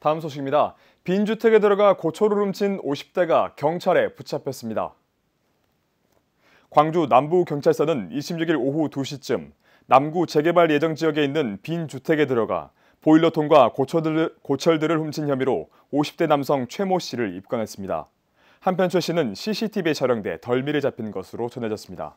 다음 소식입니다. 빈 주택에 들어가 고초를 훔친 50대가 경찰에 붙잡혔습니다. 광주 남부경찰서는 26일 오후 2시쯤 남구 재개발 예정 지역에 있는 빈 주택에 들어가 보일러통과 고철들, 고철들을 훔친 혐의로 50대 남성 최모 씨를 입건했습니다. 한편 최 씨는 CCTV에 촬영돼 덜미를 잡힌 것으로 전해졌습니다.